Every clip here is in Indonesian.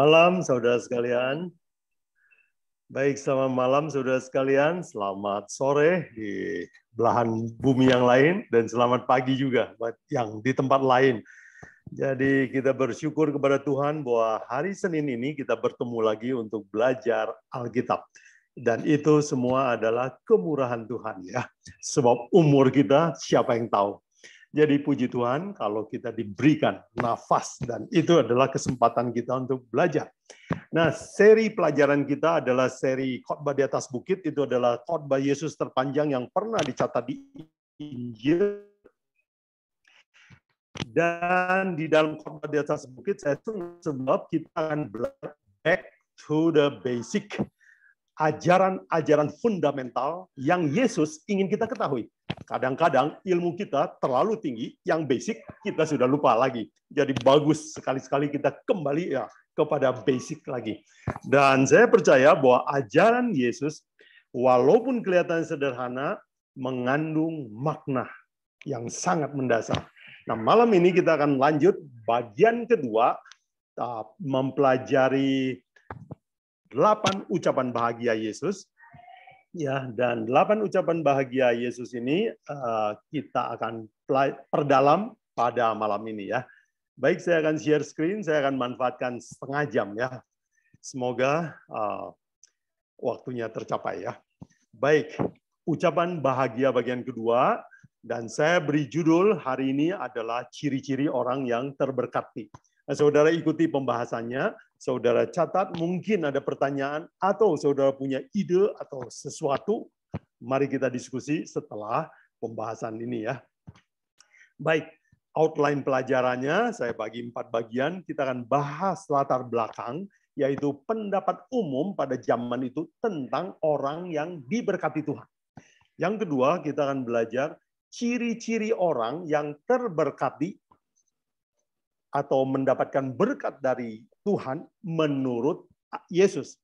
Malam saudara sekalian. Baik, selamat malam saudara sekalian. Selamat sore di belahan bumi yang lain dan selamat pagi juga buat yang di tempat lain. Jadi kita bersyukur kepada Tuhan bahwa hari Senin ini kita bertemu lagi untuk belajar Alkitab. Dan itu semua adalah kemurahan Tuhan ya. Sebab umur kita siapa yang tahu. Jadi puji Tuhan kalau kita diberikan nafas dan itu adalah kesempatan kita untuk belajar. Nah, seri pelajaran kita adalah seri khotbah di atas bukit itu adalah khotbah Yesus terpanjang yang pernah dicatat di Injil. Dan di dalam khotbah di atas bukit saya sebab kita akan belajar back to the basic ajaran-ajaran fundamental yang Yesus ingin kita ketahui. Kadang-kadang ilmu kita terlalu tinggi, yang basic kita sudah lupa lagi. Jadi bagus sekali-sekali kita kembali ya kepada basic lagi. Dan saya percaya bahwa ajaran Yesus walaupun kelihatan sederhana mengandung makna yang sangat mendasar. Nah, malam ini kita akan lanjut bagian kedua mempelajari delapan ucapan bahagia Yesus. Ya, dan delapan ucapan bahagia Yesus ini eh, kita akan perdalam pada malam ini ya. Baik, saya akan share screen, saya akan manfaatkan setengah jam ya. Semoga eh, waktunya tercapai ya. Baik, ucapan bahagia bagian kedua dan saya beri judul hari ini adalah ciri-ciri orang yang terberkati. Nah, saudara ikuti pembahasannya saudara catat, mungkin ada pertanyaan atau saudara punya ide atau sesuatu, mari kita diskusi setelah pembahasan ini ya. Baik, outline pelajarannya saya bagi empat bagian. Kita akan bahas latar belakang, yaitu pendapat umum pada zaman itu tentang orang yang diberkati Tuhan. Yang kedua, kita akan belajar ciri-ciri orang yang terberkati atau mendapatkan berkat dari Tuhan menurut Yesus.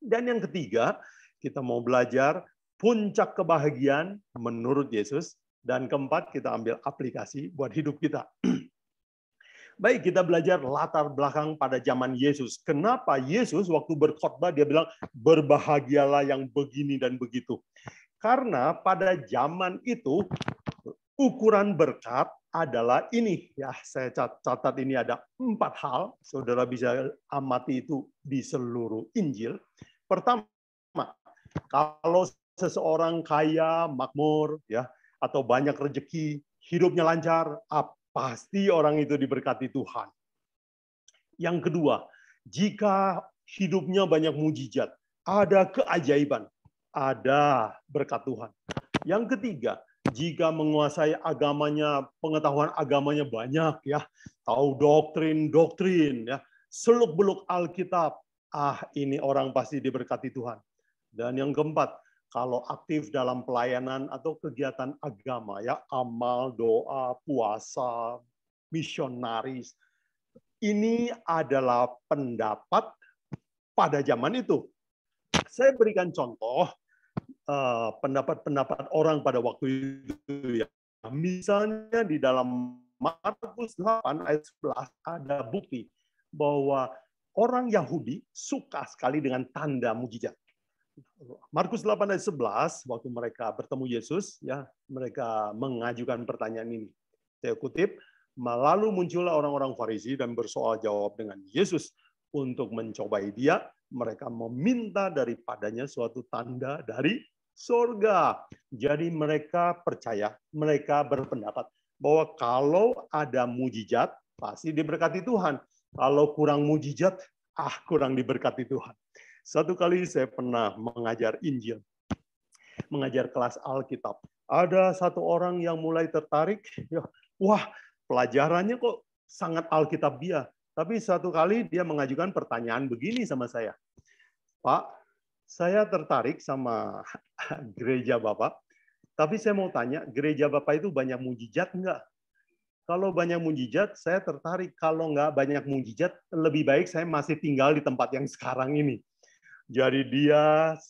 Dan yang ketiga, kita mau belajar puncak kebahagiaan menurut Yesus. Dan keempat, kita ambil aplikasi buat hidup kita. Baik, kita belajar latar belakang pada zaman Yesus. Kenapa Yesus waktu berkhotbah dia bilang berbahagialah yang begini dan begitu. Karena pada zaman itu ukuran berkat adalah ini ya saya catat ini ada empat hal saudara bisa amati itu di seluruh Injil pertama kalau seseorang kaya makmur ya atau banyak rezeki hidupnya lancar ah, pasti orang itu diberkati Tuhan yang kedua jika hidupnya banyak mujizat ada keajaiban ada berkat Tuhan yang ketiga jika menguasai agamanya, pengetahuan agamanya banyak ya, tahu doktrin-doktrin ya, seluk-beluk Alkitab, ah ini orang pasti diberkati Tuhan. Dan yang keempat, kalau aktif dalam pelayanan atau kegiatan agama ya, amal, doa, puasa, misionaris. Ini adalah pendapat pada zaman itu. Saya berikan contoh Eh, pendapat-pendapat uh, orang pada waktu itu ya. Misalnya di dalam Markus 8 ayat 11 ada bukti bahwa orang Yahudi suka sekali dengan tanda mujizat. Markus 8 ayat 11 waktu mereka bertemu Yesus ya, mereka mengajukan pertanyaan ini. Saya kutip, "Lalu muncullah orang-orang Farisi dan bersoal jawab dengan Yesus untuk mencobai dia mereka meminta daripadanya suatu tanda dari surga. Jadi mereka percaya, mereka berpendapat bahwa kalau ada mujizat, pasti diberkati Tuhan. Kalau kurang mujizat, ah kurang diberkati Tuhan. Satu kali saya pernah mengajar Injil, mengajar kelas Alkitab. Ada satu orang yang mulai tertarik, ya, wah pelajarannya kok sangat Alkitab dia tapi suatu kali dia mengajukan pertanyaan begini sama saya. Pak, saya tertarik sama gereja Bapak, tapi saya mau tanya, gereja Bapak itu banyak mujizat enggak? Kalau banyak mujizat, saya tertarik. Kalau enggak banyak mujizat, lebih baik saya masih tinggal di tempat yang sekarang ini. Jadi dia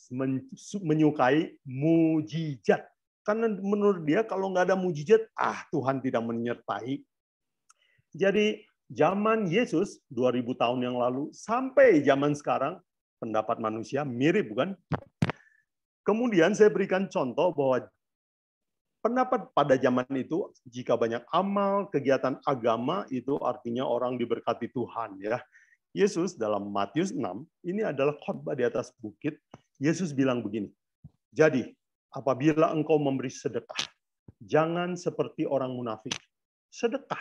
menyukai mujizat. Karena menurut dia kalau nggak ada mujizat, ah Tuhan tidak menyertai. Jadi zaman Yesus 2000 tahun yang lalu sampai zaman sekarang pendapat manusia mirip bukan? Kemudian saya berikan contoh bahwa pendapat pada zaman itu jika banyak amal, kegiatan agama itu artinya orang diberkati Tuhan ya. Yesus dalam Matius 6 ini adalah khotbah di atas bukit. Yesus bilang begini. Jadi, apabila engkau memberi sedekah, jangan seperti orang munafik. Sedekah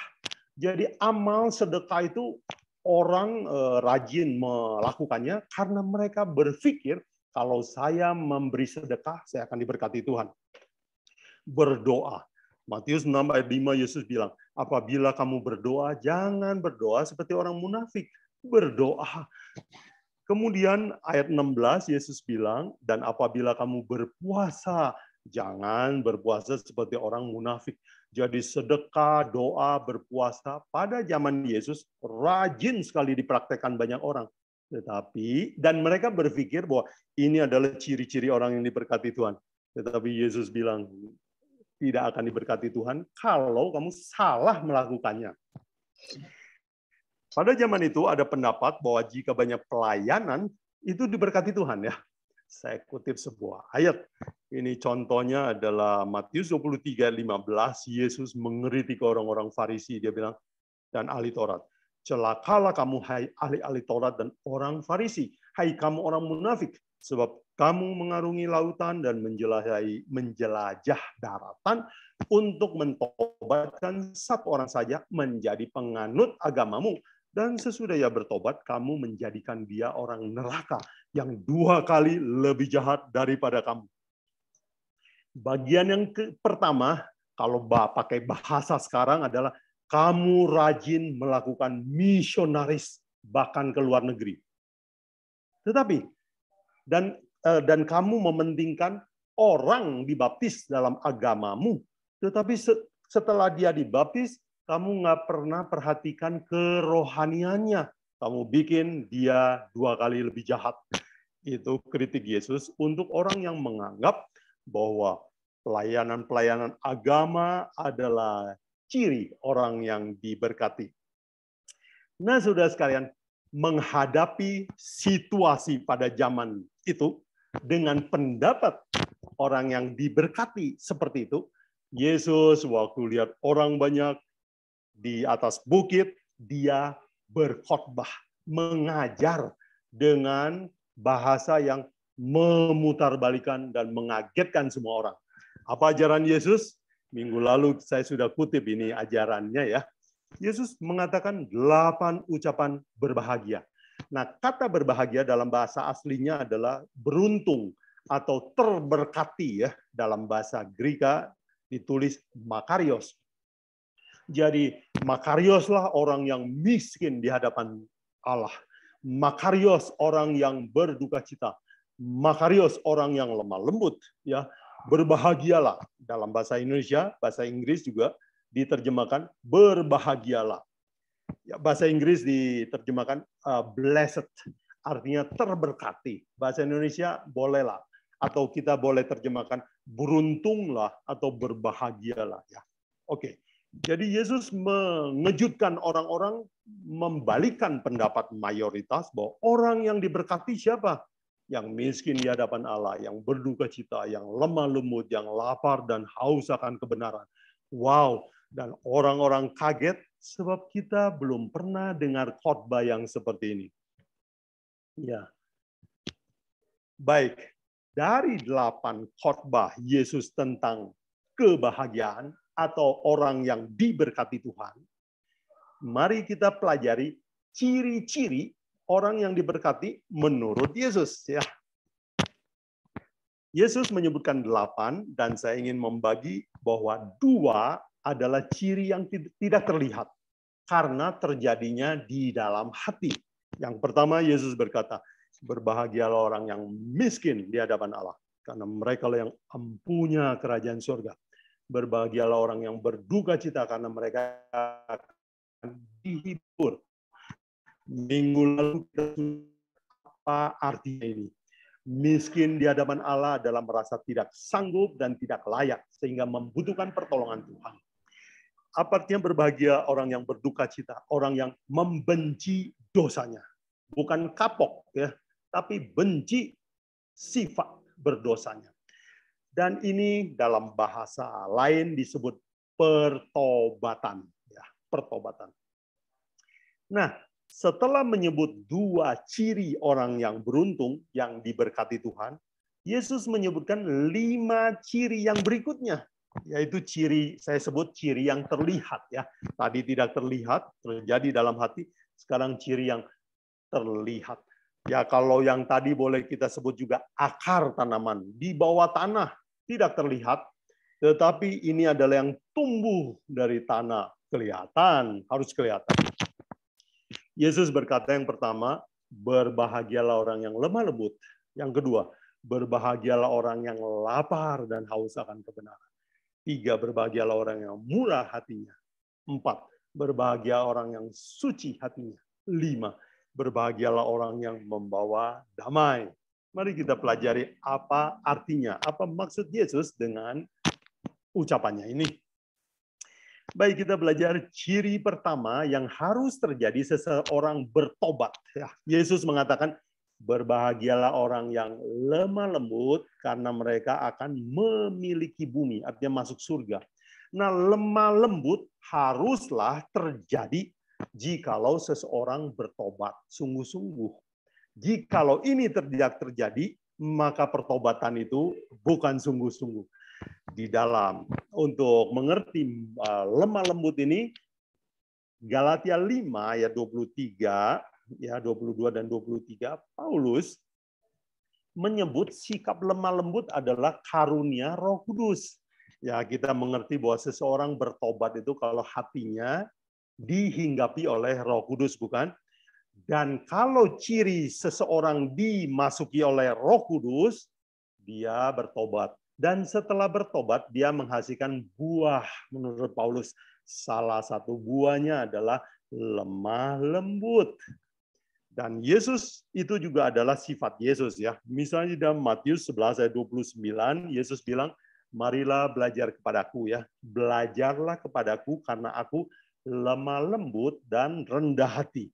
jadi amal sedekah itu orang eh, rajin melakukannya karena mereka berpikir kalau saya memberi sedekah saya akan diberkati Tuhan. Berdoa. Matius 6 ayat 5 Yesus bilang, apabila kamu berdoa jangan berdoa seperti orang munafik. Berdoa. Kemudian ayat 16 Yesus bilang, dan apabila kamu berpuasa jangan berpuasa seperti orang munafik. Jadi sedekah, doa, berpuasa pada zaman Yesus rajin sekali dipraktekkan banyak orang. Tetapi dan mereka berpikir bahwa ini adalah ciri-ciri orang yang diberkati Tuhan. Tetapi Yesus bilang tidak akan diberkati Tuhan kalau kamu salah melakukannya. Pada zaman itu ada pendapat bahwa jika banyak pelayanan itu diberkati Tuhan ya. Saya kutip sebuah ayat. Ini contohnya adalah Matius 23:15 Yesus mengeritik orang-orang Farisi dia bilang dan ahli Taurat. Celakalah kamu hai ahli-ahli Taurat dan orang Farisi, hai kamu orang munafik, sebab kamu mengarungi lautan dan menjelajahi menjelajah daratan untuk mentobatkan satu orang saja menjadi penganut agamamu dan sesudah ia bertobat, kamu menjadikan dia orang neraka yang dua kali lebih jahat daripada kamu. Bagian yang ke pertama, kalau pakai bahasa sekarang adalah kamu rajin melakukan misionaris bahkan ke luar negeri. Tetapi dan eh, dan kamu mementingkan orang dibaptis dalam agamamu, tetapi setelah dia dibaptis, kamu nggak pernah perhatikan kerohaniannya. Kamu bikin dia dua kali lebih jahat. Itu kritik Yesus untuk orang yang menganggap bahwa pelayanan-pelayanan agama adalah ciri orang yang diberkati. Nah, sudah sekalian, menghadapi situasi pada zaman itu dengan pendapat orang yang diberkati seperti itu, Yesus waktu lihat orang banyak, di atas bukit, dia berkhotbah, mengajar dengan bahasa yang memutarbalikan dan mengagetkan semua orang. Apa ajaran Yesus? Minggu lalu saya sudah kutip ini ajarannya ya. Yesus mengatakan delapan ucapan berbahagia. Nah, kata berbahagia dalam bahasa aslinya adalah beruntung atau terberkati ya dalam bahasa Greka ditulis makarios. Jadi Makarioslah orang yang miskin di hadapan Allah. Makarios orang yang berduka cita. Makarios orang yang lemah lembut, ya. Berbahagialah dalam bahasa Indonesia, bahasa Inggris juga diterjemahkan berbahagialah. Ya, bahasa Inggris diterjemahkan uh, blessed, artinya terberkati. Bahasa Indonesia bolehlah atau kita boleh terjemahkan beruntunglah atau berbahagialah ya. Oke. Okay. Jadi Yesus mengejutkan orang-orang membalikan pendapat mayoritas bahwa orang yang diberkati siapa? Yang miskin di hadapan Allah, yang berduka cita, yang lemah lembut, yang lapar dan haus akan kebenaran. Wow, dan orang-orang kaget sebab kita belum pernah dengar khotbah yang seperti ini. Ya. Baik, dari delapan khotbah Yesus tentang kebahagiaan, atau orang yang diberkati Tuhan, mari kita pelajari ciri-ciri orang yang diberkati menurut Yesus. Ya. Yesus menyebutkan delapan, dan saya ingin membagi bahwa dua adalah ciri yang tidak terlihat karena terjadinya di dalam hati. Yang pertama, Yesus berkata, berbahagialah orang yang miskin di hadapan Allah, karena mereka yang empunya kerajaan surga. Berbahagialah orang yang berduka cita karena mereka akan dihibur. Minggu lalu kita apa artinya ini? Miskin di hadapan Allah dalam merasa tidak sanggup dan tidak layak sehingga membutuhkan pertolongan Tuhan. Apa artinya berbahagia orang yang berduka cita, orang yang membenci dosanya. Bukan kapok ya, tapi benci sifat berdosanya dan ini dalam bahasa lain disebut pertobatan ya pertobatan nah setelah menyebut dua ciri orang yang beruntung yang diberkati Tuhan Yesus menyebutkan lima ciri yang berikutnya yaitu ciri saya sebut ciri yang terlihat ya tadi tidak terlihat terjadi dalam hati sekarang ciri yang terlihat Ya kalau yang tadi boleh kita sebut juga akar tanaman di bawah tanah tidak terlihat, tetapi ini adalah yang tumbuh dari tanah kelihatan, harus kelihatan. Yesus berkata yang pertama, berbahagialah orang yang lemah lembut. Yang kedua, berbahagialah orang yang lapar dan haus akan kebenaran. Tiga, berbahagialah orang yang murah hatinya. Empat, berbahagia orang yang suci hatinya. Lima, berbahagialah orang yang membawa damai. Mari kita pelajari apa artinya, apa maksud Yesus dengan ucapannya ini. Baik, kita belajar ciri pertama yang harus terjadi seseorang bertobat. Ya, Yesus mengatakan, berbahagialah orang yang lemah lembut karena mereka akan memiliki bumi, artinya masuk surga. Nah, lemah lembut haruslah terjadi jikalau seseorang bertobat sungguh-sungguh. Jikalau ini tidak terjadi, maka pertobatan itu bukan sungguh-sungguh. Di dalam untuk mengerti eh, lemah lembut ini Galatia 5 ya 23 ya 22 dan 23 Paulus menyebut sikap lemah lembut adalah karunia Roh Kudus. Ya, kita mengerti bahwa seseorang bertobat itu kalau hatinya dihinggapi oleh Roh Kudus, bukan? Dan kalau ciri seseorang dimasuki oleh Roh Kudus, dia bertobat. Dan setelah bertobat, dia menghasilkan buah menurut Paulus. Salah satu buahnya adalah lemah lembut. Dan Yesus itu juga adalah sifat Yesus ya. Misalnya dalam Matius 11 ayat 29, Yesus bilang, marilah belajar kepadaku ya. Belajarlah kepadaku karena aku lemah lembut, dan rendah hati.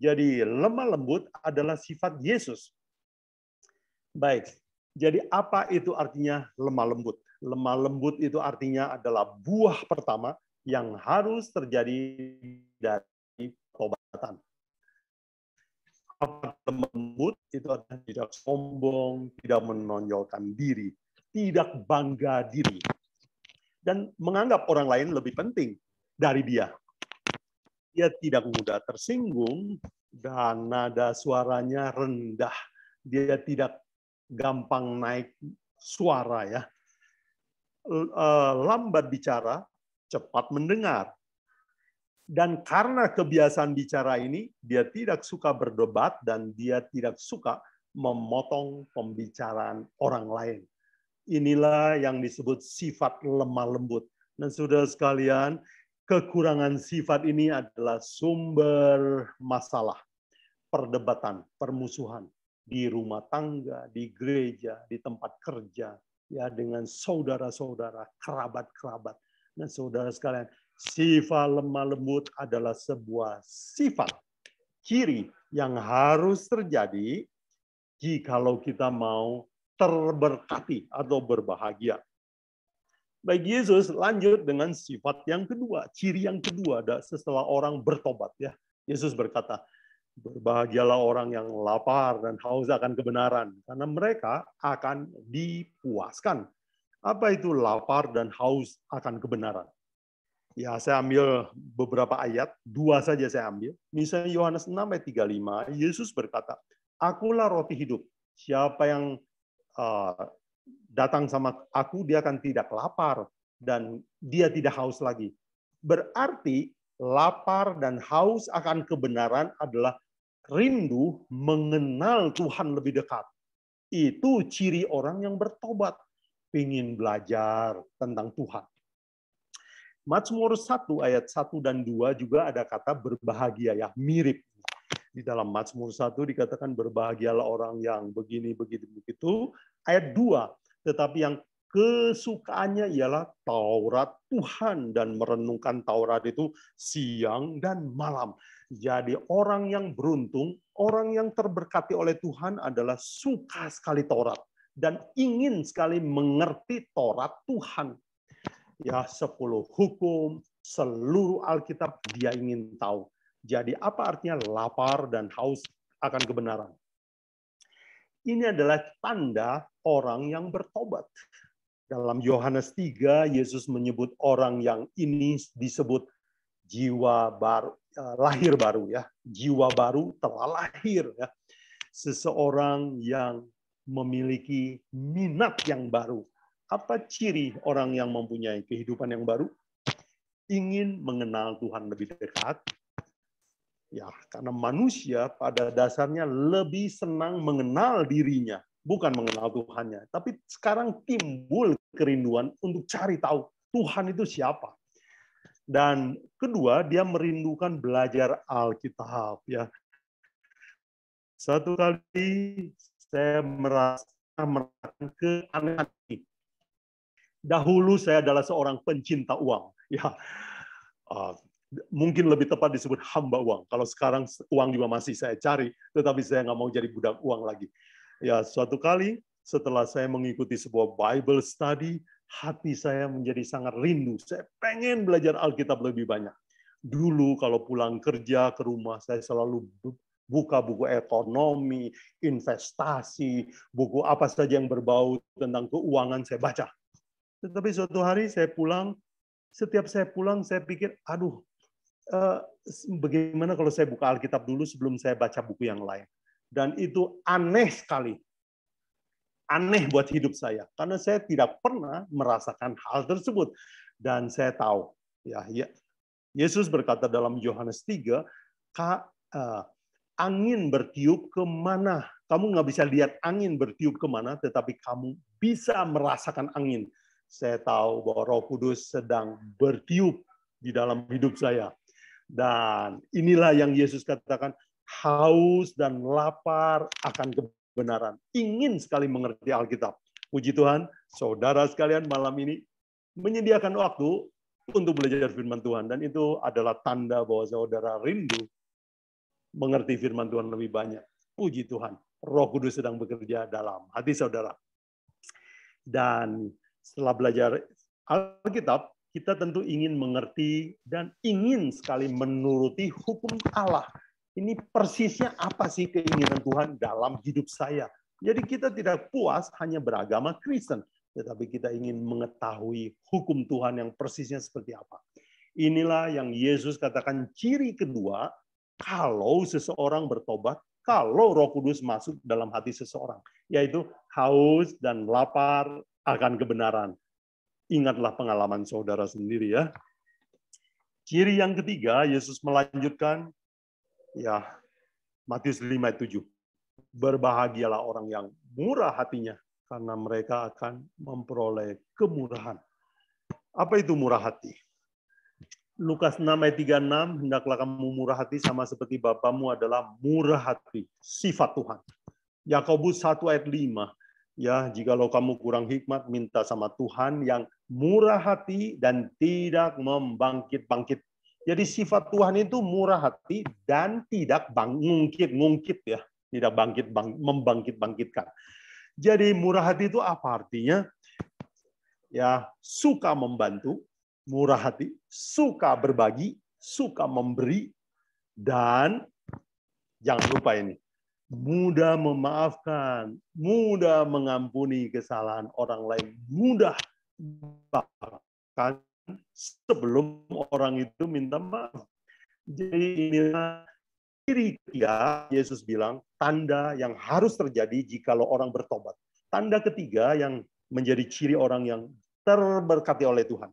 Jadi lemah lembut adalah sifat Yesus. Baik, jadi apa itu artinya lemah lembut? Lemah lembut itu artinya adalah buah pertama yang harus terjadi dari pertobatan. Apa lemah lembut itu adalah tidak sombong, tidak menonjolkan diri, tidak bangga diri, dan menganggap orang lain lebih penting dari dia dia tidak mudah tersinggung dan nada suaranya rendah. Dia tidak gampang naik suara ya. E, lambat bicara, cepat mendengar. Dan karena kebiasaan bicara ini, dia tidak suka berdebat dan dia tidak suka memotong pembicaraan orang lain. Inilah yang disebut sifat lemah lembut. Dan sudah sekalian, kekurangan sifat ini adalah sumber masalah, perdebatan, permusuhan di rumah tangga, di gereja, di tempat kerja, ya dengan saudara-saudara, kerabat-kerabat, dan saudara sekalian. Sifat lemah lembut adalah sebuah sifat, ciri yang harus terjadi jikalau kita mau terberkati atau berbahagia baik Yesus lanjut dengan sifat yang kedua, ciri yang kedua ada setelah orang bertobat ya. Yesus berkata, berbahagialah orang yang lapar dan haus akan kebenaran karena mereka akan dipuaskan. Apa itu lapar dan haus akan kebenaran? Ya, saya ambil beberapa ayat, dua saja saya ambil. Misalnya Yohanes 6 ayat 35, Yesus berkata, "Akulah roti hidup. Siapa yang ah, datang sama aku, dia akan tidak lapar dan dia tidak haus lagi. Berarti lapar dan haus akan kebenaran adalah rindu mengenal Tuhan lebih dekat. Itu ciri orang yang bertobat, ingin belajar tentang Tuhan. Mazmur 1 ayat 1 dan 2 juga ada kata berbahagia ya, mirip. Di dalam Mazmur 1 dikatakan berbahagialah orang yang begini, begitu, begitu. Ayat 2, tetapi yang kesukaannya ialah Taurat Tuhan dan merenungkan Taurat itu siang dan malam. Jadi orang yang beruntung, orang yang terberkati oleh Tuhan adalah suka sekali Taurat dan ingin sekali mengerti Taurat Tuhan. Ya, sepuluh hukum, seluruh Alkitab dia ingin tahu. Jadi apa artinya lapar dan haus akan kebenaran? Ini adalah tanda orang yang bertobat. Dalam Yohanes 3, Yesus menyebut orang yang ini disebut jiwa baru, ya, lahir baru ya, jiwa baru telah lahir ya. Seseorang yang memiliki minat yang baru. Apa ciri orang yang mempunyai kehidupan yang baru? Ingin mengenal Tuhan lebih dekat. Ya, karena manusia pada dasarnya lebih senang mengenal dirinya bukan mengenal Tuhannya. Tapi sekarang timbul kerinduan untuk cari tahu Tuhan itu siapa. Dan kedua, dia merindukan belajar Alkitab ya. Satu kali saya merasa merasakan keanehan Dahulu saya adalah seorang pencinta uang, ya. Uh, mungkin lebih tepat disebut hamba uang. Kalau sekarang uang juga masih saya cari, tetapi saya nggak mau jadi budak uang lagi. Ya, suatu kali setelah saya mengikuti sebuah Bible study, hati saya menjadi sangat rindu. Saya pengen belajar Alkitab lebih banyak. Dulu kalau pulang kerja ke rumah, saya selalu buka buku ekonomi, investasi, buku apa saja yang berbau tentang keuangan saya baca. Tetapi suatu hari saya pulang, setiap saya pulang saya pikir, aduh, eh, bagaimana kalau saya buka Alkitab dulu sebelum saya baca buku yang lain? dan itu aneh sekali. Aneh buat hidup saya karena saya tidak pernah merasakan hal tersebut dan saya tahu ya, ya Yesus berkata dalam Yohanes 3, Ka, uh, angin bertiup kemana? Kamu nggak bisa lihat angin bertiup kemana, tetapi kamu bisa merasakan angin. Saya tahu bahwa Roh Kudus sedang bertiup di dalam hidup saya. Dan inilah yang Yesus katakan, haus dan lapar akan kebenaran. Ingin sekali mengerti Alkitab. Puji Tuhan, saudara sekalian malam ini menyediakan waktu untuk belajar firman Tuhan. Dan itu adalah tanda bahwa saudara rindu mengerti firman Tuhan lebih banyak. Puji Tuhan, roh kudus sedang bekerja dalam hati saudara. Dan setelah belajar Alkitab, kita tentu ingin mengerti dan ingin sekali menuruti hukum Allah ini persisnya apa sih keinginan Tuhan dalam hidup saya. Jadi kita tidak puas hanya beragama Kristen, tetapi kita ingin mengetahui hukum Tuhan yang persisnya seperti apa. Inilah yang Yesus katakan ciri kedua kalau seseorang bertobat, kalau Roh Kudus masuk dalam hati seseorang, yaitu haus dan lapar akan kebenaran. Ingatlah pengalaman saudara sendiri ya. Ciri yang ketiga, Yesus melanjutkan, ya Matius 5 ayat 7. Berbahagialah orang yang murah hatinya karena mereka akan memperoleh kemurahan. Apa itu murah hati? Lukas 6 ayat 36, hendaklah kamu murah hati sama seperti Bapamu adalah murah hati, sifat Tuhan. Yakobus 1 ayat 5, ya, jika lo kamu kurang hikmat, minta sama Tuhan yang murah hati dan tidak membangkit-bangkit. Jadi sifat Tuhan itu murah hati dan tidak bangkit, ngungkit ya, tidak bangkit bang, membangkit bangkitkan. Jadi murah hati itu apa artinya? Ya suka membantu, murah hati, suka berbagi, suka memberi, dan jangan lupa ini mudah memaafkan, mudah mengampuni kesalahan orang lain, mudah bahkan sebelum orang itu minta maaf. Jadi inilah ciri ketiga Yesus bilang tanda yang harus terjadi jika lo orang bertobat. Tanda ketiga yang menjadi ciri orang yang terberkati oleh Tuhan.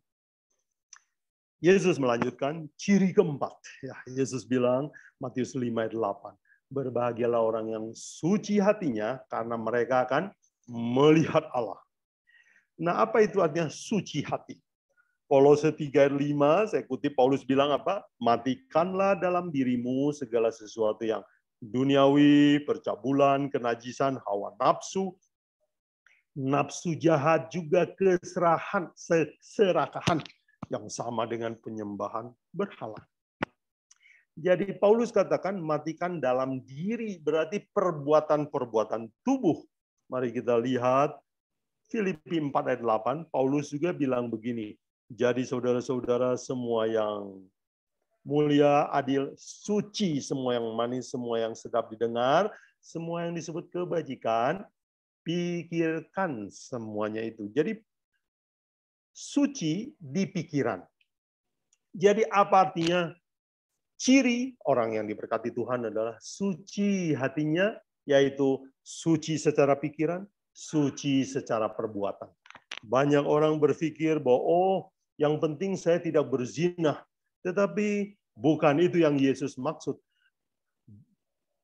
Yesus melanjutkan ciri keempat. Ya, Yesus bilang Matius 5 ayat 8. Berbahagialah orang yang suci hatinya karena mereka akan melihat Allah. Nah, apa itu artinya suci hati? Kolose 3:5 saya kutip Paulus bilang apa? Matikanlah dalam dirimu segala sesuatu yang duniawi, percabulan, kenajisan, hawa nafsu, nafsu jahat juga keserahan, serakahan yang sama dengan penyembahan berhala. Jadi Paulus katakan matikan dalam diri berarti perbuatan-perbuatan tubuh. Mari kita lihat Filipi 4 ayat 8, Paulus juga bilang begini, jadi saudara-saudara semua yang mulia, adil, suci, semua yang manis, semua yang sedap didengar, semua yang disebut kebajikan, pikirkan semuanya itu. Jadi suci di pikiran. Jadi apa artinya? Ciri orang yang diberkati Tuhan adalah suci hatinya, yaitu suci secara pikiran, suci secara perbuatan. Banyak orang berpikir bahwa, oh yang penting saya tidak berzina. Tetapi bukan itu yang Yesus maksud.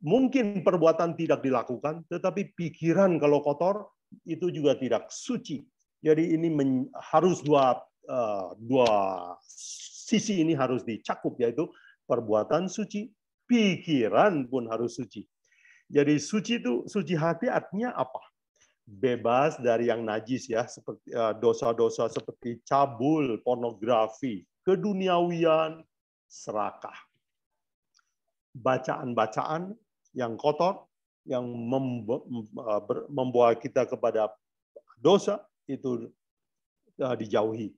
Mungkin perbuatan tidak dilakukan, tetapi pikiran kalau kotor itu juga tidak suci. Jadi ini harus dua eh, dua sisi ini harus dicakup yaitu perbuatan suci, pikiran pun harus suci. Jadi suci itu suci hati artinya apa? bebas dari yang najis ya seperti eh, dosa-dosa seperti cabul, pornografi, keduniawian, serakah. Bacaan-bacaan yang kotor yang eh, membawa kita kepada dosa itu eh, dijauhi.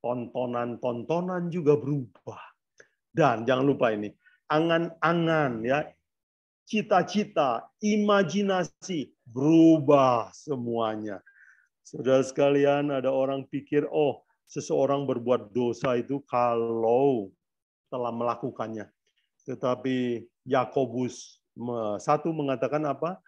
Tontonan-tontonan juga berubah. Dan jangan lupa ini, angan-angan ya, cita-cita, imajinasi, berubah semuanya. Saudara sekalian, ada orang pikir, oh, seseorang berbuat dosa itu kalau telah melakukannya. Tetapi Yakobus satu mengatakan apa?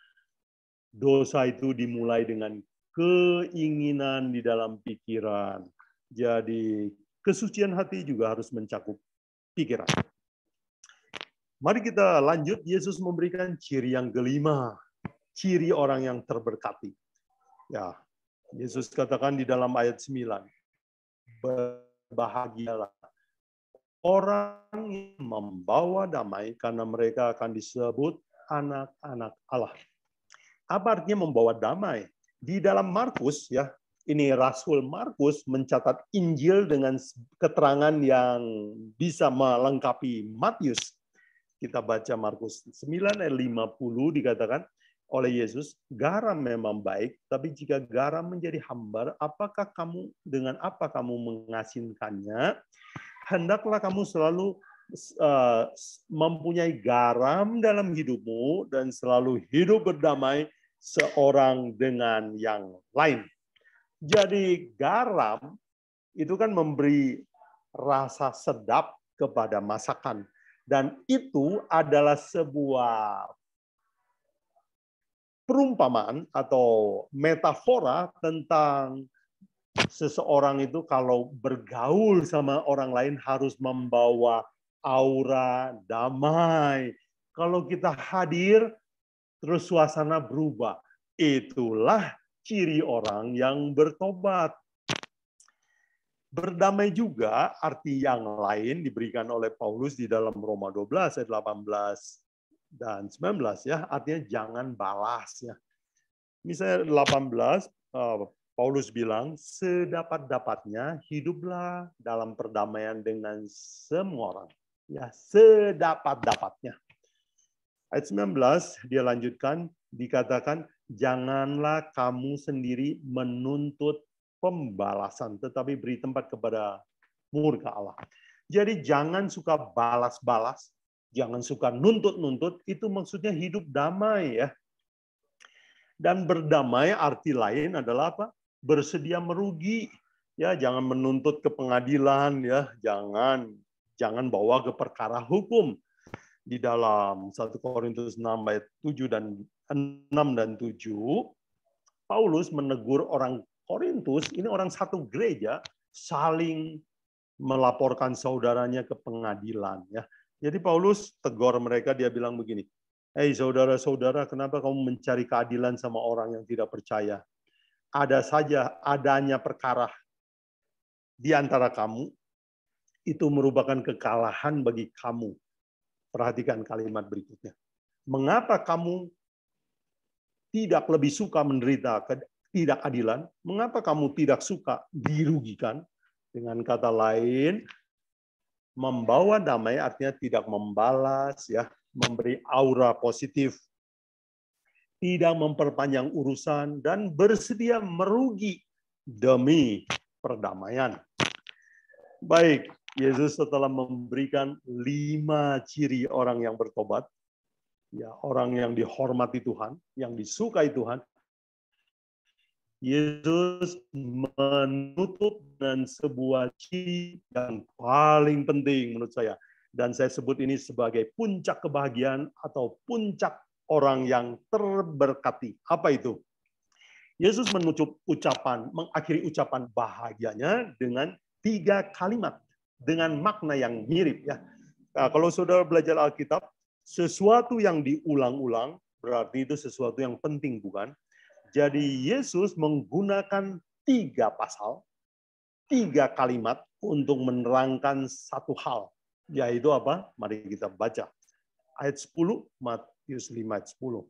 Dosa itu dimulai dengan keinginan di dalam pikiran. Jadi kesucian hati juga harus mencakup pikiran. Mari kita lanjut. Yesus memberikan ciri yang kelima ciri orang yang terberkati. Ya, Yesus katakan di dalam ayat 9, berbahagialah orang yang membawa damai karena mereka akan disebut anak-anak Allah. Apa artinya membawa damai? Di dalam Markus ya, ini Rasul Markus mencatat Injil dengan keterangan yang bisa melengkapi Matius. Kita baca Markus 9 ayat 50 dikatakan, oleh Yesus, garam memang baik, tapi jika garam menjadi hambar, apakah kamu dengan apa kamu mengasinkannya? Hendaklah kamu selalu eh, mempunyai garam dalam hidupmu dan selalu hidup berdamai seorang dengan yang lain. Jadi garam itu kan memberi rasa sedap kepada masakan dan itu adalah sebuah perumpamaan atau metafora tentang seseorang itu kalau bergaul sama orang lain harus membawa aura damai. Kalau kita hadir, terus suasana berubah. Itulah ciri orang yang bertobat. Berdamai juga arti yang lain diberikan oleh Paulus di dalam Roma 12 ayat 18 dan 19 ya artinya jangan balas ya. Misalnya 18 eh, Paulus bilang sedapat-dapatnya hiduplah dalam perdamaian dengan semua orang. Ya, sedapat-dapatnya. Ayat 19 dia lanjutkan dikatakan janganlah kamu sendiri menuntut pembalasan tetapi beri tempat kepada murka Allah. Jadi jangan suka balas-balas jangan suka nuntut-nuntut, itu maksudnya hidup damai ya. Dan berdamai arti lain adalah apa? Bersedia merugi. Ya, jangan menuntut ke pengadilan ya, jangan jangan bawa ke perkara hukum di dalam 1 Korintus 6 ayat 7 dan 6 dan 7 Paulus menegur orang Korintus ini orang satu gereja saling melaporkan saudaranya ke pengadilan ya jadi Paulus tegur mereka, dia bilang begini, Hei saudara-saudara, kenapa kamu mencari keadilan sama orang yang tidak percaya? Ada saja adanya perkara di antara kamu, itu merupakan kekalahan bagi kamu. Perhatikan kalimat berikutnya. Mengapa kamu tidak lebih suka menderita tidak adilan? Mengapa kamu tidak suka dirugikan? Dengan kata lain, membawa damai artinya tidak membalas ya, memberi aura positif, tidak memperpanjang urusan dan bersedia merugi demi perdamaian. Baik, Yesus setelah memberikan lima ciri orang yang bertobat, ya orang yang dihormati Tuhan, yang disukai Tuhan, Yesus menutup dengan sebuah ciri yang paling penting menurut saya. Dan saya sebut ini sebagai puncak kebahagiaan atau puncak orang yang terberkati. Apa itu? Yesus menutup ucapan, mengakhiri ucapan bahagianya dengan tiga kalimat dengan makna yang mirip ya. Nah, kalau saudara belajar Alkitab, sesuatu yang diulang-ulang berarti itu sesuatu yang penting bukan? Jadi Yesus menggunakan tiga pasal, tiga kalimat untuk menerangkan satu hal, yaitu apa? Mari kita baca. Ayat 10, Matius 5 ayat 10.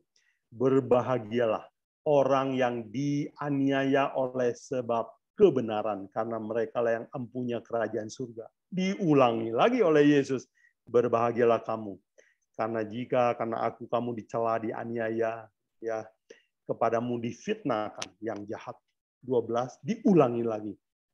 Berbahagialah orang yang dianiaya oleh sebab kebenaran, karena mereka lah yang empunya kerajaan surga. Diulangi lagi oleh Yesus, berbahagialah kamu. Karena jika karena aku kamu dicela, dianiaya, ya kepadamu difitnahkan yang jahat. 12 diulangi lagi.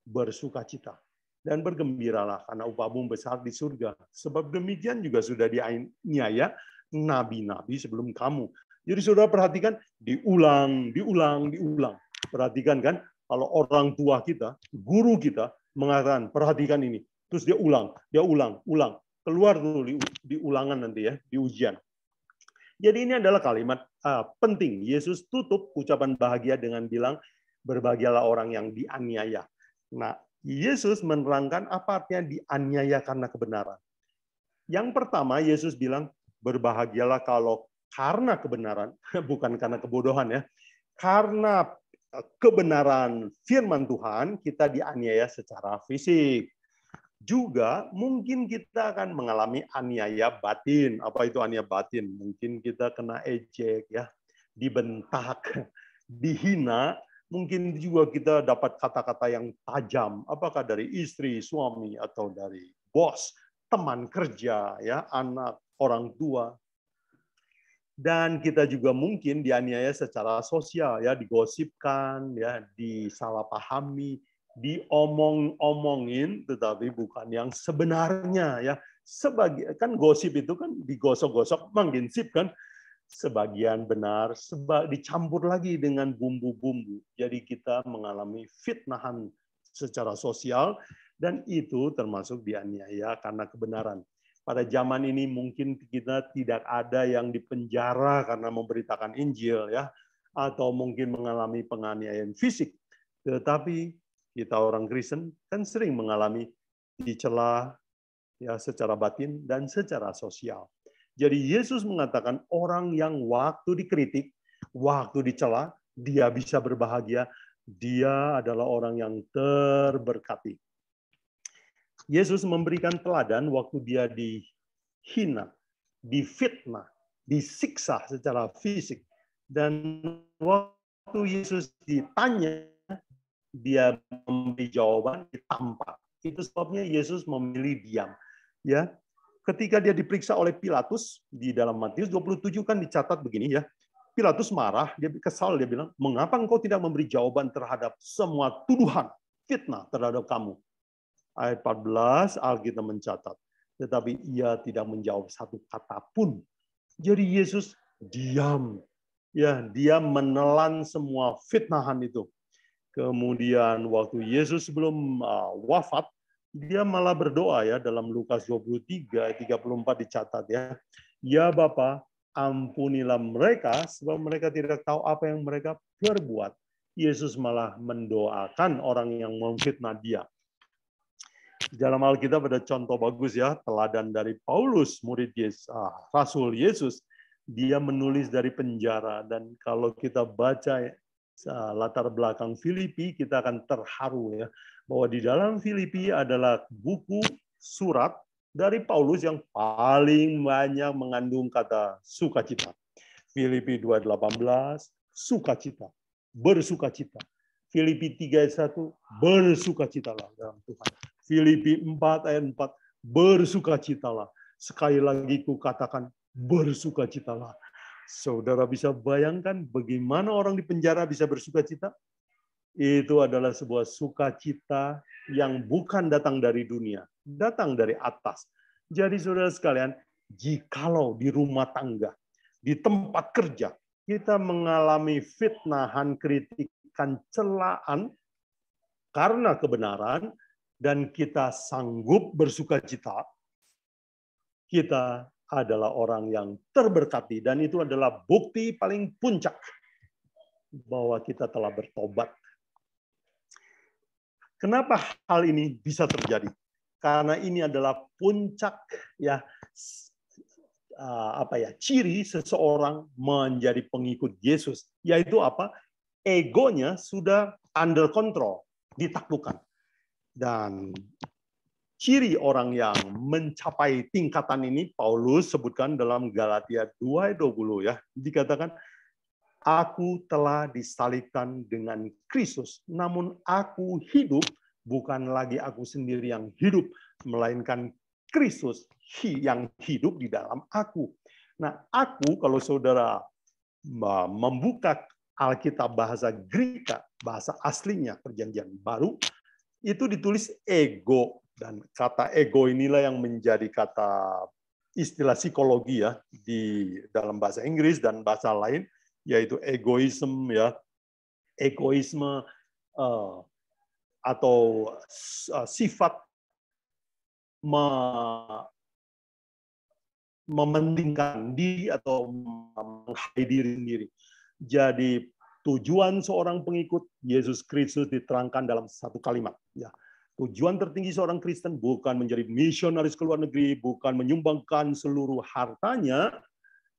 bersuka cita dan bergembiralah karena upamu besar di surga. Sebab demikian juga sudah dianiaya nabi-nabi sebelum kamu. Jadi saudara perhatikan, diulang, diulang, diulang. Perhatikan kan, kalau orang tua kita, guru kita mengatakan, perhatikan ini. Terus dia ulang, dia ulang, ulang. Keluar dulu di, di ulangan nanti ya, di ujian. Jadi ini adalah kalimat uh, penting. Yesus tutup ucapan bahagia dengan bilang, berbahagialah orang yang dianiaya. Nah, Yesus menerangkan apa artinya dianiaya karena kebenaran. Yang pertama, Yesus bilang, berbahagialah kalau karena kebenaran, bukan karena kebodohan ya, karena eh, kebenaran firman Tuhan, kita dianiaya secara fisik juga mungkin kita akan mengalami aniaya batin. Apa itu aniaya batin? Mungkin kita kena ejek ya, dibentak, dihina, mungkin juga kita dapat kata-kata yang tajam, apakah dari istri, suami atau dari bos, teman kerja ya, anak, orang tua. Dan kita juga mungkin dianiaya secara sosial ya, digosipkan ya, disalahpahami, diomong-omongin tetapi bukan yang sebenarnya ya sebagai kan gosip itu kan digosok-gosok mengginsip kan sebagian benar seba, dicampur lagi dengan bumbu-bumbu jadi kita mengalami fitnahan secara sosial dan itu termasuk dianiaya karena kebenaran pada zaman ini mungkin kita tidak ada yang dipenjara karena memberitakan Injil ya atau mungkin mengalami penganiayaan fisik tetapi kita orang Kristen kan sering mengalami dicela ya secara batin dan secara sosial. Jadi Yesus mengatakan orang yang waktu dikritik, waktu dicela, dia bisa berbahagia, dia adalah orang yang terberkati. Yesus memberikan teladan waktu dia dihina, difitnah, disiksa secara fisik dan waktu Yesus ditanya dia memberi jawaban ditampar. Itu sebabnya Yesus memilih diam. Ya, ketika dia diperiksa oleh Pilatus di dalam Matius 27 kan dicatat begini ya. Pilatus marah, dia kesal, dia bilang, mengapa engkau tidak memberi jawaban terhadap semua tuduhan fitnah terhadap kamu? Ayat 14, Alkitab mencatat. Tetapi ia tidak menjawab satu kata pun. Jadi Yesus diam. Ya, dia menelan semua fitnahan itu Kemudian waktu Yesus belum uh, wafat, dia malah berdoa ya dalam Lukas 23 34 dicatat ya. Ya Bapa, ampunilah mereka sebab mereka tidak tahu apa yang mereka perbuat. Yesus malah mendoakan orang yang memfitnah dia. Dalam Alkitab ada contoh bagus ya, teladan dari Paulus, murid Yesus, ah, Rasul Yesus, dia menulis dari penjara dan kalau kita baca latar belakang Filipi, kita akan terharu ya bahwa di dalam Filipi adalah buku surat dari Paulus yang paling banyak mengandung kata sukacita. Filipi 2:18 sukacita, bersukacita. Filipi 3:1 bersukacitalah dalam Tuhan. Filipi 4 ayat 4 bersukacitalah. Sekali lagi ku katakan bersukacitalah Saudara bisa bayangkan bagaimana orang di penjara bisa bersuka cita? Itu adalah sebuah sukacita yang bukan datang dari dunia, datang dari atas. Jadi saudara sekalian, jikalau di rumah tangga, di tempat kerja, kita mengalami fitnahan, kritikan, celaan karena kebenaran, dan kita sanggup bersuka cita, kita adalah orang yang terberkati dan itu adalah bukti paling puncak bahwa kita telah bertobat. Kenapa hal ini bisa terjadi? Karena ini adalah puncak ya uh, apa ya ciri seseorang menjadi pengikut Yesus yaitu apa egonya sudah under control ditaklukkan dan ciri orang yang mencapai tingkatan ini Paulus sebutkan dalam Galatia 2:20 ya. Dikatakan aku telah disalibkan dengan Kristus, namun aku hidup bukan lagi aku sendiri yang hidup, melainkan Kristus yang hidup di dalam aku. Nah, aku kalau saudara membuka Alkitab bahasa Greek bahasa aslinya Perjanjian Baru, itu ditulis ego. Dan kata ego inilah yang menjadi kata istilah psikologi ya di dalam bahasa Inggris dan bahasa lain yaitu egoism ya egoisme eh, atau eh, sifat mementingkan diri atau menghargai diri sendiri. Jadi tujuan seorang pengikut Yesus Kristus diterangkan dalam satu kalimat ya Tujuan tertinggi seorang Kristen bukan menjadi misionaris ke luar negeri, bukan menyumbangkan seluruh hartanya,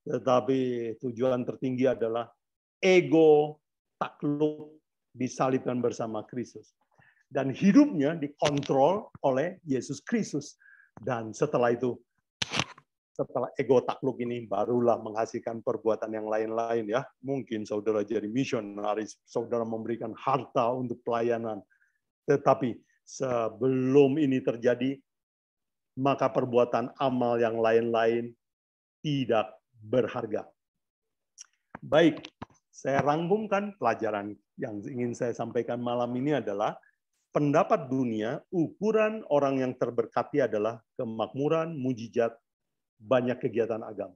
tetapi tujuan tertinggi adalah ego takluk disalibkan bersama Kristus. Dan hidupnya dikontrol oleh Yesus Kristus. Dan setelah itu, setelah ego takluk ini barulah menghasilkan perbuatan yang lain-lain ya. Mungkin saudara jadi misionaris, saudara memberikan harta untuk pelayanan. Tetapi sebelum ini terjadi, maka perbuatan amal yang lain-lain tidak berharga. Baik, saya rangkumkan pelajaran yang ingin saya sampaikan malam ini adalah pendapat dunia, ukuran orang yang terberkati adalah kemakmuran, mujizat, banyak kegiatan agama.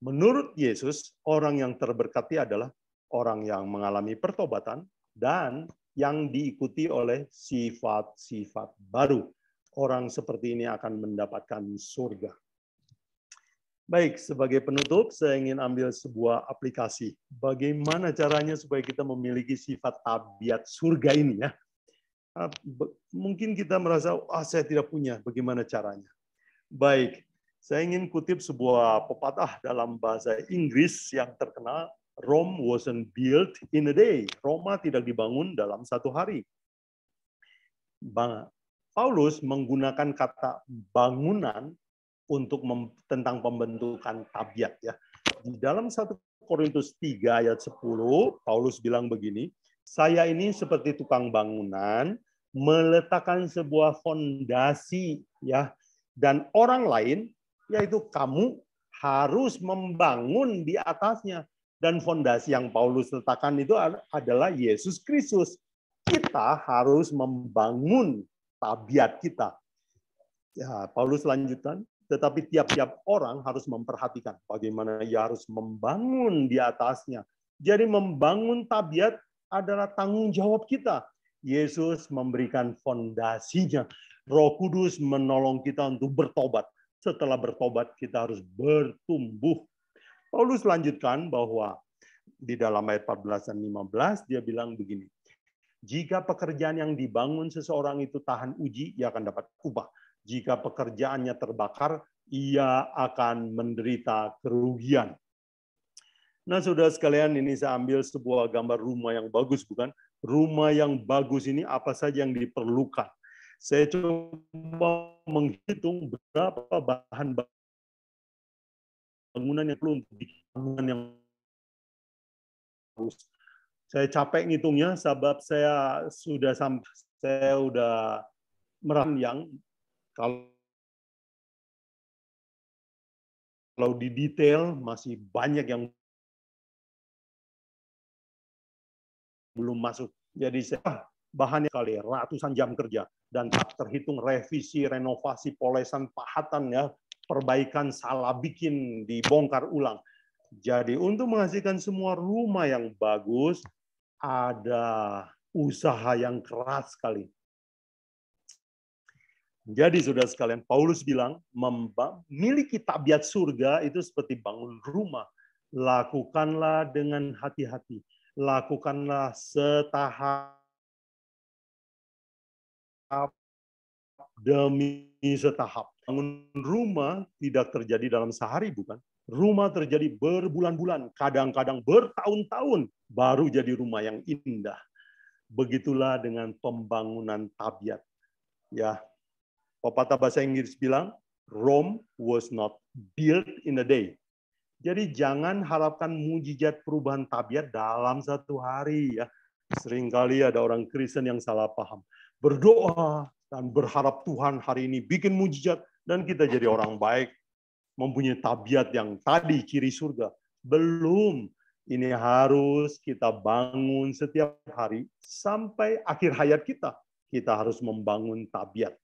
Menurut Yesus, orang yang terberkati adalah orang yang mengalami pertobatan dan yang diikuti oleh sifat-sifat baru. Orang seperti ini akan mendapatkan surga. Baik, sebagai penutup, saya ingin ambil sebuah aplikasi. Bagaimana caranya supaya kita memiliki sifat tabiat surga ini ya? Ah, mungkin kita merasa, ah saya tidak punya, bagaimana caranya? Baik, saya ingin kutip sebuah pepatah dalam bahasa Inggris yang terkenal Rome wasn't built in a day. Roma tidak dibangun dalam satu hari. Paulus menggunakan kata bangunan untuk mem, tentang pembentukan tabiat ya. Di dalam 1 Korintus 3 ayat 10, Paulus bilang begini, saya ini seperti tukang bangunan meletakkan sebuah fondasi ya dan orang lain yaitu kamu harus membangun di atasnya. Dan fondasi yang Paulus letakkan itu adalah Yesus Kristus. Kita harus membangun tabiat kita. Ya, Paulus lanjutkan, tetapi tiap-tiap orang harus memperhatikan bagaimana ia harus membangun di atasnya. Jadi membangun tabiat adalah tanggung jawab kita. Yesus memberikan fondasinya. Roh Kudus menolong kita untuk bertobat. Setelah bertobat, kita harus bertumbuh Paulus lanjutkan bahwa di dalam ayat 14 dan 15 dia bilang begini. Jika pekerjaan yang dibangun seseorang itu tahan uji, ia akan dapat upah. Jika pekerjaannya terbakar, ia akan menderita kerugian. Nah, sudah sekalian, ini saya ambil sebuah gambar rumah yang bagus, bukan? Rumah yang bagus ini apa saja yang diperlukan. Saya coba menghitung berapa bahan bangunan yang perlu bangunan yang bagus. Saya capek ngitungnya, sebab saya sudah sampai saya sudah meram yang kalau kalau di detail masih banyak yang belum masuk. Jadi saya ah, bahannya kali ratusan jam kerja dan tak terhitung revisi, renovasi, polesan, pahatan ya, perbaikan salah bikin dibongkar ulang. Jadi untuk menghasilkan semua rumah yang bagus ada usaha yang keras sekali. Jadi sudah sekalian, Paulus bilang memiliki tabiat surga itu seperti bangun rumah. Lakukanlah dengan hati-hati. Lakukanlah setahap demi setahap. Bangun rumah tidak terjadi dalam sehari, bukan? Rumah terjadi berbulan-bulan, kadang-kadang bertahun-tahun baru jadi rumah yang indah. Begitulah dengan pembangunan tabiat. Ya, pepatah bahasa Inggris bilang, Rome was not built in a day. Jadi jangan harapkan mujizat perubahan tabiat dalam satu hari ya. Seringkali ada orang Kristen yang salah paham. Berdoa, dan berharap Tuhan hari ini bikin mujizat dan kita jadi orang baik, mempunyai tabiat yang tadi ciri surga. Belum. Ini harus kita bangun setiap hari sampai akhir hayat kita. Kita harus membangun tabiat.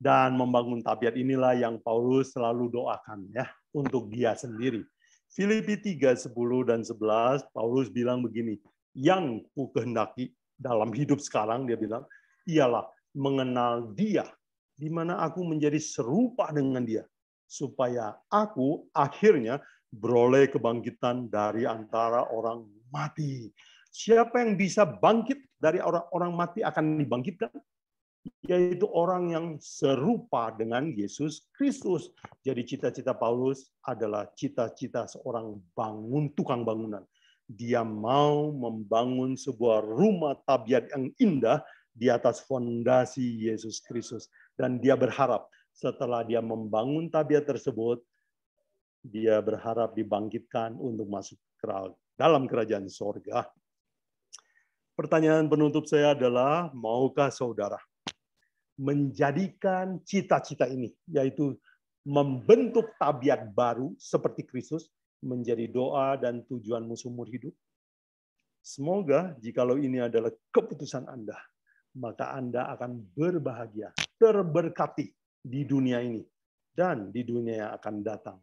Dan membangun tabiat inilah yang Paulus selalu doakan ya untuk dia sendiri. Filipi 3, 10 dan 11, Paulus bilang begini, yang ku kehendaki dalam hidup sekarang, dia bilang, ialah mengenal Dia, di mana aku menjadi serupa dengan Dia, supaya aku akhirnya beroleh kebangkitan dari antara orang mati. Siapa yang bisa bangkit dari orang-orang mati akan dibangkitkan? Yaitu orang yang serupa dengan Yesus Kristus. Jadi cita-cita Paulus adalah cita-cita seorang bangun tukang bangunan. Dia mau membangun sebuah rumah tabiat yang indah di atas fondasi Yesus Kristus dan dia berharap setelah dia membangun tabiat tersebut dia berharap dibangkitkan untuk masuk ke dalam kerajaan sorga. Pertanyaan penutup saya adalah, maukah saudara menjadikan cita-cita ini, yaitu membentuk tabiat baru seperti Kristus, menjadi doa dan tujuanmu seumur hidup? Semoga jikalau ini adalah keputusan Anda, maka Anda akan berbahagia, terberkati di dunia ini dan di dunia yang akan datang.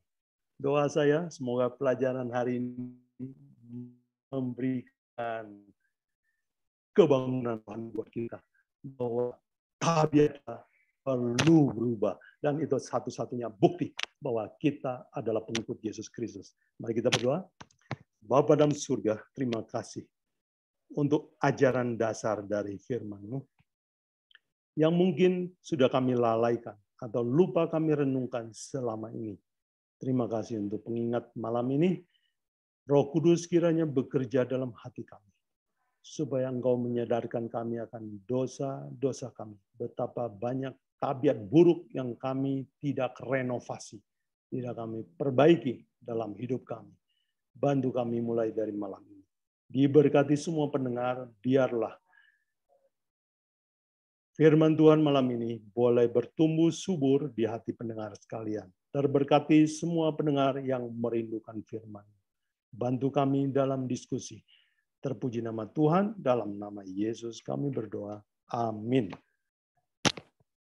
Doa saya semoga pelajaran hari ini memberikan kebangunan Tuhan buat kita bahwa tabiat perlu berubah dan itu satu-satunya bukti bahwa kita adalah pengikut Yesus Kristus. Mari kita berdoa. Bapak dalam surga, terima kasih untuk ajaran dasar dari firman-Mu yang mungkin sudah kami lalaikan atau lupa kami renungkan selama ini. Terima kasih untuk pengingat malam ini. Roh Kudus kiranya bekerja dalam hati kami. Supaya engkau menyadarkan kami akan dosa-dosa kami. Betapa banyak tabiat buruk yang kami tidak renovasi. Tidak kami perbaiki dalam hidup kami. Bantu kami mulai dari malam ini diberkati semua pendengar, biarlah firman Tuhan malam ini boleh bertumbuh subur di hati pendengar sekalian. Terberkati semua pendengar yang merindukan firman. Bantu kami dalam diskusi. Terpuji nama Tuhan, dalam nama Yesus kami berdoa. Amin.